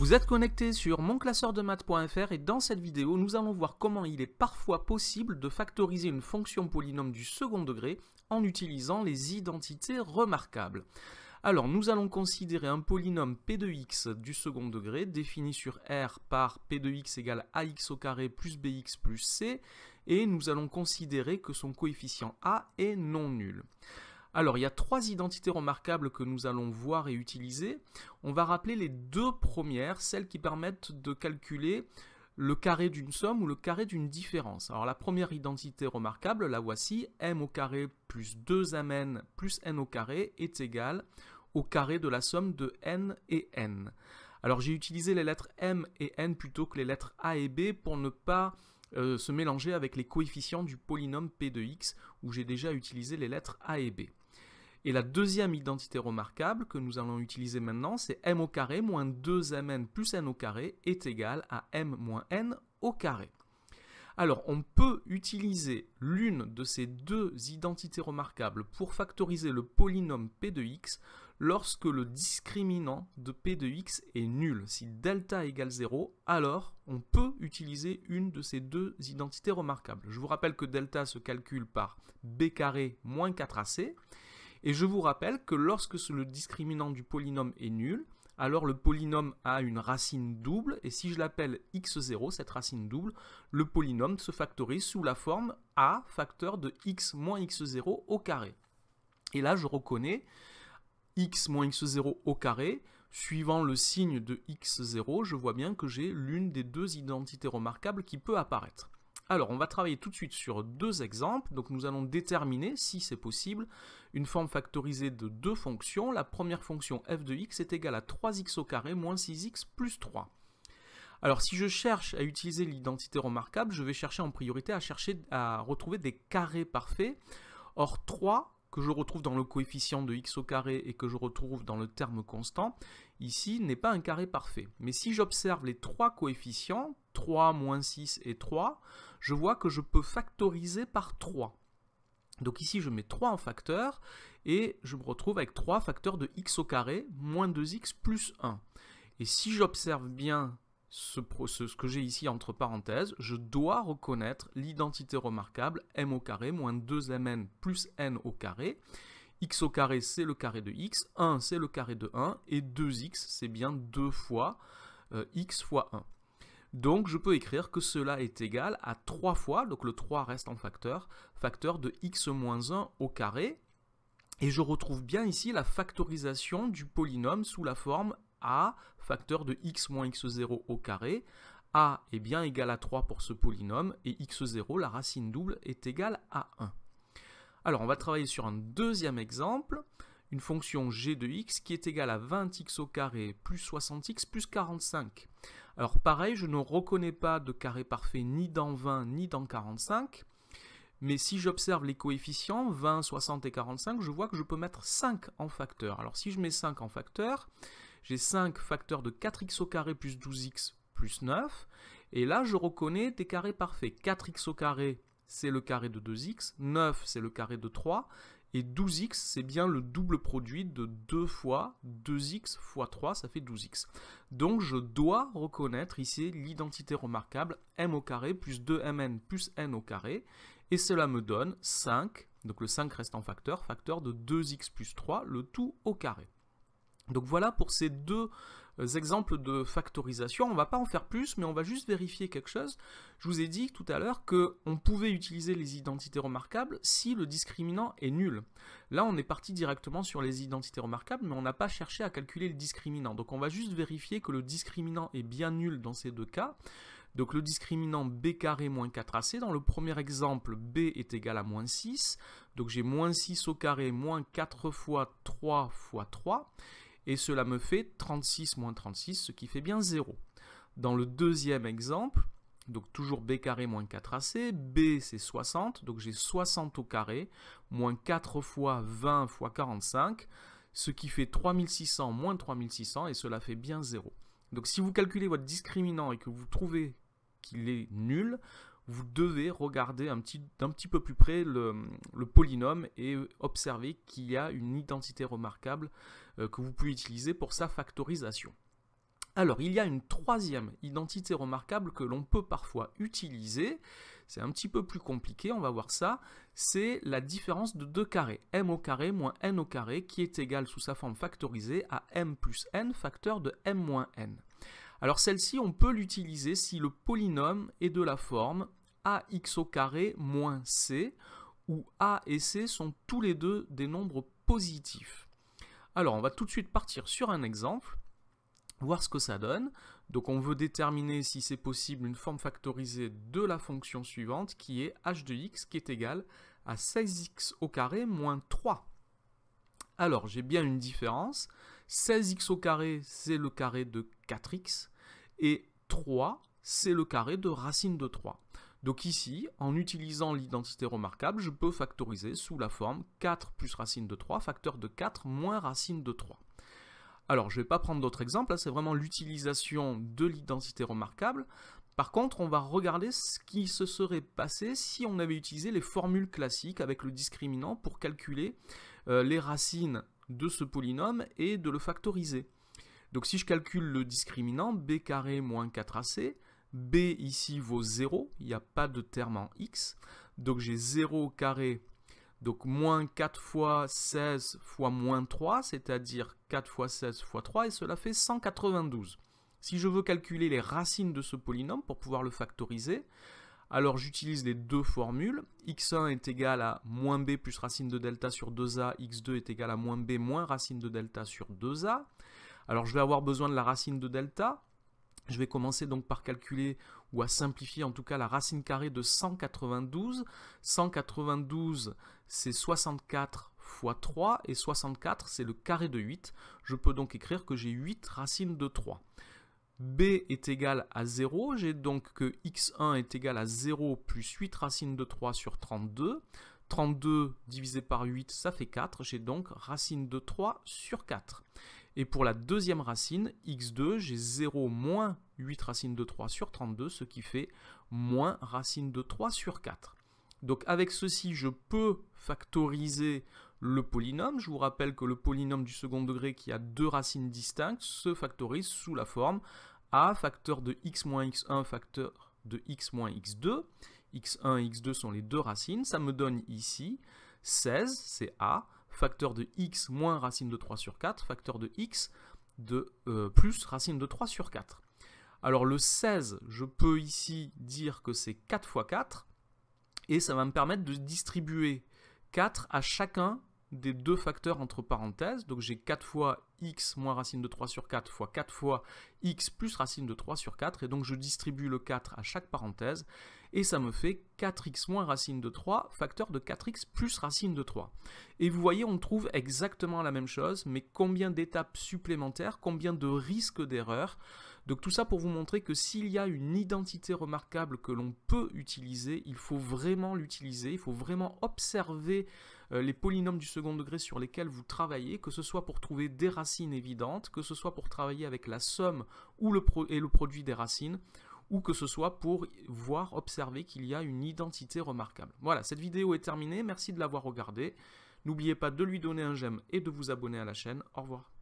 Vous êtes connecté sur maths.fr et dans cette vidéo, nous allons voir comment il est parfois possible de factoriser une fonction polynôme du second degré en utilisant les identités remarquables. Alors, nous allons considérer un polynôme p de x du second degré défini sur R par p de x égale ax au carré plus bx plus c et nous allons considérer que son coefficient a est non nul. Alors, il y a trois identités remarquables que nous allons voir et utiliser. On va rappeler les deux premières, celles qui permettent de calculer le carré d'une somme ou le carré d'une différence. Alors la première identité remarquable, la voici, m au carré plus 2mn plus n au carré est égal au carré de la somme de n et n. Alors j'ai utilisé les lettres m et n plutôt que les lettres a et b pour ne pas euh, se mélanger avec les coefficients du polynôme p de x où j'ai déjà utilisé les lettres a et b. Et la deuxième identité remarquable que nous allons utiliser maintenant, c'est m au carré moins 2mn plus n au carré est égal à m moins n au carré. Alors, on peut utiliser l'une de ces deux identités remarquables pour factoriser le polynôme p de x lorsque le discriminant de p de x est nul. Si delta égale 0, alors on peut utiliser une de ces deux identités remarquables. Je vous rappelle que delta se calcule par b carré moins 4ac et je vous rappelle que lorsque le discriminant du polynôme est nul, alors le polynôme a une racine double, et si je l'appelle x0, cette racine double, le polynôme se factorise sous la forme a facteur de x moins x0 au carré. Et là, je reconnais x moins x0 au carré, suivant le signe de x0, je vois bien que j'ai l'une des deux identités remarquables qui peut apparaître. Alors, on va travailler tout de suite sur deux exemples. Donc, nous allons déterminer, si c'est possible, une forme factorisée de deux fonctions. La première fonction f de x est égale à 3x au carré moins 6x plus 3. Alors, si je cherche à utiliser l'identité remarquable, je vais chercher en priorité à chercher à retrouver des carrés parfaits. Or, 3 que je retrouve dans le coefficient de x au carré et que je retrouve dans le terme constant, ici n'est pas un carré parfait. Mais si j'observe les trois coefficients, 3, moins 6 et 3, je vois que je peux factoriser par 3. Donc ici, je mets 3 en facteur, et je me retrouve avec 3 facteurs de x au carré, moins 2x plus 1. Et si j'observe bien ce, que j'ai ici entre parenthèses, je dois reconnaître l'identité remarquable m au carré moins 2mn plus n au carré. x au carré, c'est le carré de x, 1, c'est le carré de 1, et 2x, c'est bien 2 fois euh, x fois 1. Donc je peux écrire que cela est égal à 3 fois, donc le 3 reste en facteur, facteur de x moins 1 au carré. Et je retrouve bien ici la factorisation du polynôme sous la forme a facteur de x moins x0 au carré. a est bien égal à 3 pour ce polynôme et x0, la racine double, est égale à 1. Alors on va travailler sur un deuxième exemple une fonction g de x qui est égale à 20x au plus 60x plus 45. Alors pareil, je ne reconnais pas de carré parfait ni dans 20 ni dans 45, mais si j'observe les coefficients 20, 60 et 45, je vois que je peux mettre 5 en facteur. Alors si je mets 5 en facteur, j'ai 5 facteurs de 4x plus 12x plus 9, et là je reconnais des carrés parfaits. 4x c'est le carré de 2x, 9 c'est le carré de 3, et 12x, c'est bien le double produit de 2 fois 2x fois 3, ça fait 12x. Donc je dois reconnaître ici l'identité remarquable m au carré plus 2mn plus n au carré. Et cela me donne 5, donc le 5 reste en facteur, facteur de 2x plus 3, le tout au carré. Donc voilà pour ces deux euh, exemples de factorisation. On ne va pas en faire plus, mais on va juste vérifier quelque chose. Je vous ai dit tout à l'heure qu'on pouvait utiliser les identités remarquables si le discriminant est nul. Là, on est parti directement sur les identités remarquables, mais on n'a pas cherché à calculer le discriminant. Donc on va juste vérifier que le discriminant est bien nul dans ces deux cas. Donc le discriminant b carré moins 4ac, dans le premier exemple, b est égal à moins 6. Donc j'ai moins 6 au carré moins 4 fois 3 fois 3 et cela me fait 36 moins 36, ce qui fait bien 0. Dans le deuxième exemple, donc toujours b carré moins 4ac, b c'est 60, donc j'ai 60 au carré, moins 4 fois 20 fois 45, ce qui fait 3600 moins 3600, et cela fait bien 0. Donc si vous calculez votre discriminant et que vous trouvez qu'il est nul, vous devez regarder un petit, d'un petit peu plus près le, polynôme et observer qu'il y a une identité remarquable euh, que vous pouvez utiliser pour sa factorisation. Alors, il y a une troisième identité remarquable que l'on peut parfois utiliser. C'est un petit peu plus compliqué, on va voir ça. C'est la différence de deux carrés, m au carré moins n au carré, qui est égale sous sa forme factorisée à m plus n, facteur de m moins n. Alors celle-ci, on peut l'utiliser si le polynôme est de la forme ax au carré moins c, où a et c sont tous les deux des nombres positifs. Alors on va tout de suite partir sur un exemple, voir ce que ça donne. Donc on veut déterminer si c'est possible une forme factorisée de la fonction suivante qui est h de x qui est égale à 16x au carré moins 3. Alors j'ai bien une différence, 16x au carré c'est le carré de 4x et 3 c'est le carré de racine de 3. Donc ici, en utilisant l'identité remarquable, je peux factoriser sous la forme 4 plus racine de 3, facteur de 4 moins racine de 3. Alors, je ne vais pas prendre d'autres exemples, hein, c'est vraiment l'utilisation de l'identité remarquable. Par contre, on va regarder ce qui se serait passé si on avait utilisé les formules classiques avec le discriminant pour calculer euh, les racines de ce polynôme et de le factoriser. Donc si je calcule le discriminant, b carré moins 4ac, B ici vaut 0, il n'y a pas de terme en x. Donc j'ai 0 au carré, donc moins 4 fois 16 fois moins 3, c'est-à-dire 4 fois 16 fois 3, et cela fait 192. Si je veux calculer les racines de ce polynôme pour pouvoir le factoriser, alors j'utilise les deux formules. x1 est égal à moins b plus racine de delta sur 2a, x2 est égal à moins b moins racine de delta sur 2a. Alors je vais avoir besoin de la racine de delta. Je vais commencer donc par calculer ou à simplifier en tout cas la racine carrée de 192. 192 c'est 64 fois 3 et 64 c'est le carré de 8. Je peux donc écrire que j'ai 8 racines de 3. b est égal à 0, j'ai donc que x1 est égal à 0 plus 8 racines de 3 sur 32. 32 divisé par 8, ça fait 4. J'ai donc racine de 3 sur 4. Et pour la deuxième racine, x2, j'ai 0 moins 8 racines de 3 sur 32, ce qui fait moins racine de 3 sur 4. Donc avec ceci, je peux factoriser le polynôme. Je vous rappelle que le polynôme du second degré qui a deux racines distinctes se factorise sous la forme a facteur de x moins x1 facteur de x moins x2. x1 et x2 sont les deux racines. Ça me donne ici 16, c'est a, facteur de x moins racine de 3 sur 4, facteur de x de euh, plus racine de 3 sur 4. Alors le 16, je peux ici dire que c'est 4 fois 4, et ça va me permettre de distribuer 4 à chacun des deux facteurs entre parenthèses. Donc j'ai 4 fois x moins racine de 3 sur 4 fois 4 fois x plus racine de 3 sur 4. Et donc je distribue le 4 à chaque parenthèse. Et ça me fait 4x moins racine de 3 facteur de 4x plus racine de 3. Et vous voyez, on trouve exactement la même chose, mais combien d'étapes supplémentaires, combien de risques d'erreur. Donc tout ça pour vous montrer que s'il y a une identité remarquable que l'on peut utiliser, il faut vraiment l'utiliser, il faut vraiment observer euh, les polynômes du second degré sur lesquels vous travaillez, que ce soit pour trouver des racines évidentes, que ce soit pour travailler avec la somme ou le et le produit des racines, ou que ce soit pour voir, observer qu'il y a une identité remarquable. Voilà, cette vidéo est terminée, merci de l'avoir regardée. N'oubliez pas de lui donner un j'aime et de vous abonner à la chaîne. Au revoir.